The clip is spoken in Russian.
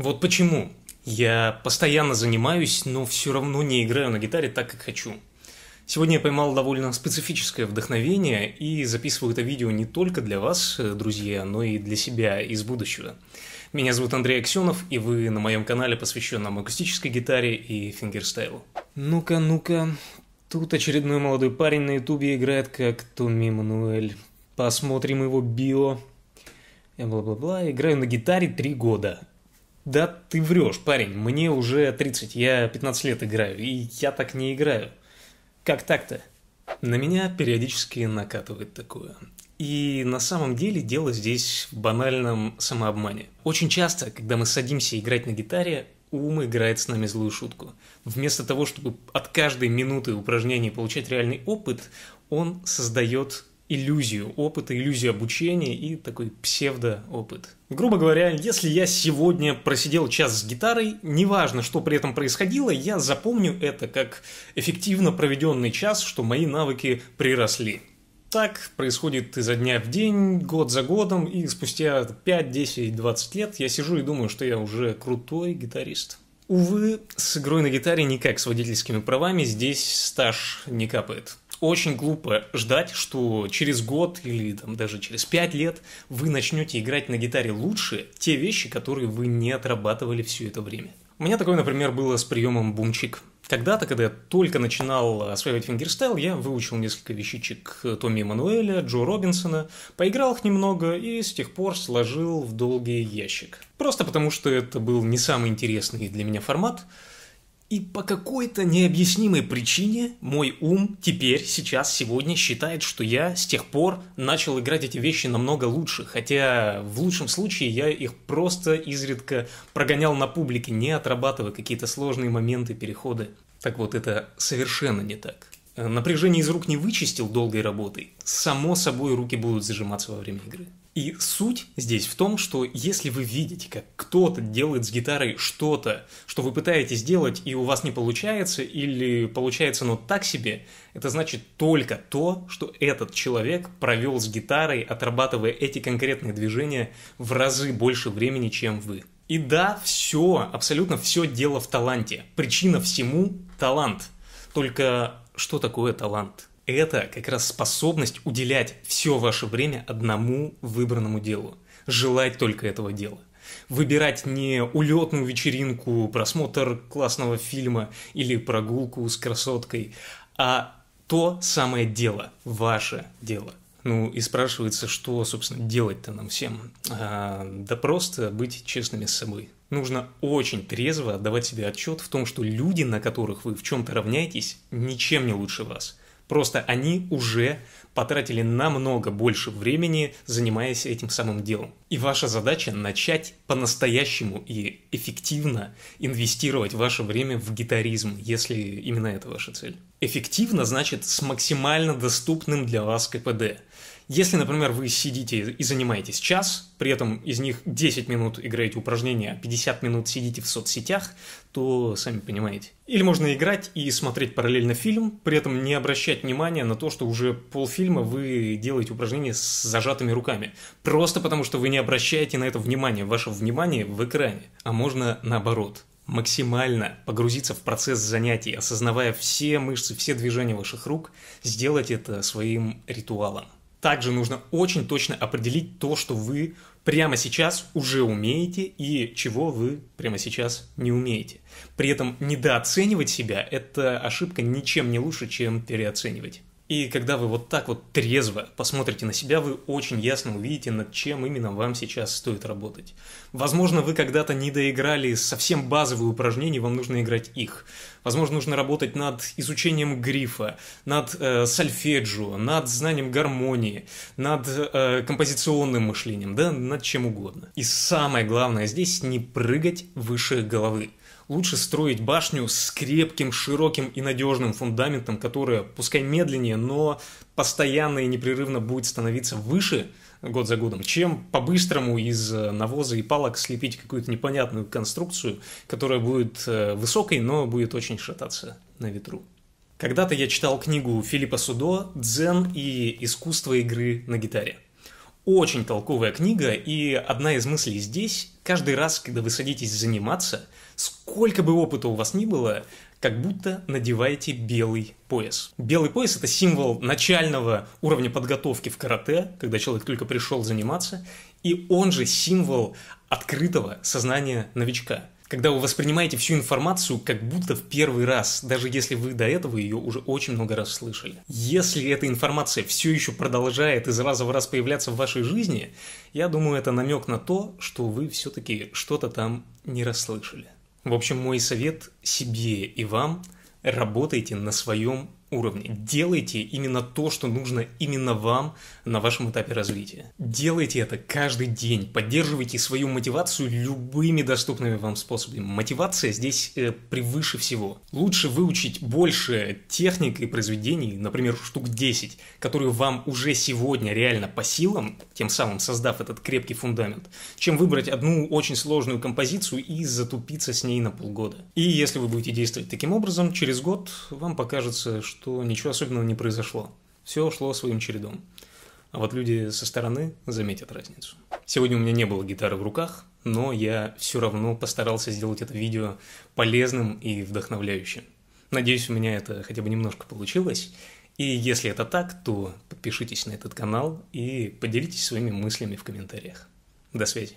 Вот почему я постоянно занимаюсь, но все равно не играю на гитаре так, как хочу. Сегодня я поймал довольно специфическое вдохновение и записываю это видео не только для вас, э, друзья, но и для себя из будущего. Меня зовут Андрей Аксенов, и вы на моем канале, посвященном акустической гитаре и фингерстайлу. Ну-ка, ну-ка, тут очередной молодой парень на ютубе играет как Томми Мануэль. Посмотрим его био. Бла-бла-бла, играю на гитаре три года. Да ты врешь, парень, мне уже 30, я 15 лет играю, и я так не играю. Как так-то? На меня периодически накатывает такое. И на самом деле дело здесь в банальном самообмане. Очень часто, когда мы садимся играть на гитаре, ум играет с нами злую шутку. Вместо того, чтобы от каждой минуты упражнений получать реальный опыт, он создает иллюзию опыта, иллюзию обучения и такой псевдоопыт. Грубо говоря, если я сегодня просидел час с гитарой, неважно, что при этом происходило, я запомню это как эффективно проведенный час, что мои навыки приросли. Так происходит изо дня в день, год за годом, и спустя 5, 10, 20 лет я сижу и думаю, что я уже крутой гитарист. Увы, с игрой на гитаре никак с водительскими правами здесь стаж не капает очень глупо ждать, что через год или там, даже через пять лет вы начнете играть на гитаре лучше те вещи, которые вы не отрабатывали все это время. У меня такое, например, было с приемом бумчик. Когда-то, когда я только начинал осваивать фингерстайл, я выучил несколько вещичек Томми Мануэля, Джо Робинсона, поиграл их немного и с тех пор сложил в долгий ящик. Просто потому, что это был не самый интересный для меня формат, и по какой-то необъяснимой причине мой ум теперь, сейчас, сегодня считает, что я с тех пор начал играть эти вещи намного лучше. Хотя в лучшем случае я их просто изредка прогонял на публике, не отрабатывая какие-то сложные моменты переходы. Так вот, это совершенно не так. Напряжение из рук не вычистил долгой работой. Само собой, руки будут зажиматься во время игры. И суть здесь в том, что если вы видите, как кто-то делает с гитарой что-то, что вы пытаетесь сделать, и у вас не получается, или получается но ну, так себе, это значит только то, что этот человек провел с гитарой, отрабатывая эти конкретные движения в разы больше времени, чем вы. И да, все, абсолютно все дело в таланте. Причина всему – талант. Только что такое талант? это как раз способность уделять все ваше время одному выбранному делу, желать только этого дела. Выбирать не улетную вечеринку, просмотр классного фильма или прогулку с красоткой, а то самое дело, ваше дело. Ну и спрашивается, что, собственно, делать-то нам всем? А, да просто быть честными с собой. Нужно очень трезво отдавать себе отчет в том, что люди, на которых вы в чем-то равняетесь, ничем не лучше вас. Просто они уже потратили намного больше времени, занимаясь этим самым делом. И ваша задача начать по-настоящему и эффективно инвестировать ваше время в гитаризм, если именно это ваша цель. Эффективно значит с максимально доступным для вас КПД. Если, например, вы сидите и занимаетесь час, при этом из них 10 минут играете упражнения, а 50 минут сидите в соцсетях, то сами понимаете. Или можно играть и смотреть параллельно фильм, при этом не обращать внимания на то, что уже полфильма вы делаете упражнения с зажатыми руками. Просто потому, что вы не обращаете на это внимание ваше внимание в экране. А можно наоборот максимально погрузиться в процесс занятий, осознавая все мышцы, все движения ваших рук, сделать это своим ритуалом также нужно очень точно определить то, что вы прямо сейчас уже умеете и чего вы прямо сейчас не умеете. При этом недооценивать себя – это ошибка ничем не лучше, чем переоценивать. И когда вы вот так вот трезво посмотрите на себя, вы очень ясно увидите, над чем именно вам сейчас стоит работать. Возможно, вы когда-то не доиграли совсем базовые упражнения, вам нужно играть их. Возможно, нужно работать над изучением грифа, над э, сольфеджио, над знанием гармонии, над э, композиционным мышлением, да, над чем угодно. И самое главное здесь не прыгать выше головы. Лучше строить башню с крепким, широким и надежным фундаментом, которое, пускай медленнее, но постоянно и непрерывно будет становиться выше год за годом, чем по-быстрому из э, навоза и палок слепить какую-то непонятную конструкцию, которая будет э, высокой, но будет очень шататься на ветру. Когда-то я читал книгу Филиппа Судо «Дзен и искусство игры на гитаре». Очень толковая книга, и одна из мыслей здесь, каждый раз, когда вы садитесь заниматься, сколько бы опыта у вас ни было, как будто надеваете белый пояс. Белый пояс – это символ начального уровня подготовки в карате, когда человек только пришел заниматься, и он же символ открытого сознания новичка – когда вы воспринимаете всю информацию как будто в первый раз, даже если вы до этого ее уже очень много раз слышали. Если эта информация все еще продолжает из раза в раз появляться в вашей жизни, я думаю, это намек на то, что вы все-таки что-то там не расслышали. В общем, мой совет себе и вам – работайте на своем уровне. Делайте именно то, что нужно именно вам на вашем этапе развития. Делайте это каждый день. Поддерживайте свою мотивацию любыми доступными вам способами. Мотивация здесь э, превыше всего. Лучше выучить больше техник и произведений, например, штук 10, которые вам уже сегодня реально по силам, тем самым создав этот крепкий фундамент, чем выбрать одну очень сложную композицию и затупиться с ней на полгода. И если вы будете действовать таким образом, через год вам покажется, что что ничего особенного не произошло. Все шло своим чередом. А вот люди со стороны заметят разницу. Сегодня у меня не было гитары в руках, но я все равно постарался сделать это видео полезным и вдохновляющим. Надеюсь, у меня это хотя бы немножко получилось. И если это так, то подпишитесь на этот канал и поделитесь своими мыслями в комментариях. До связи.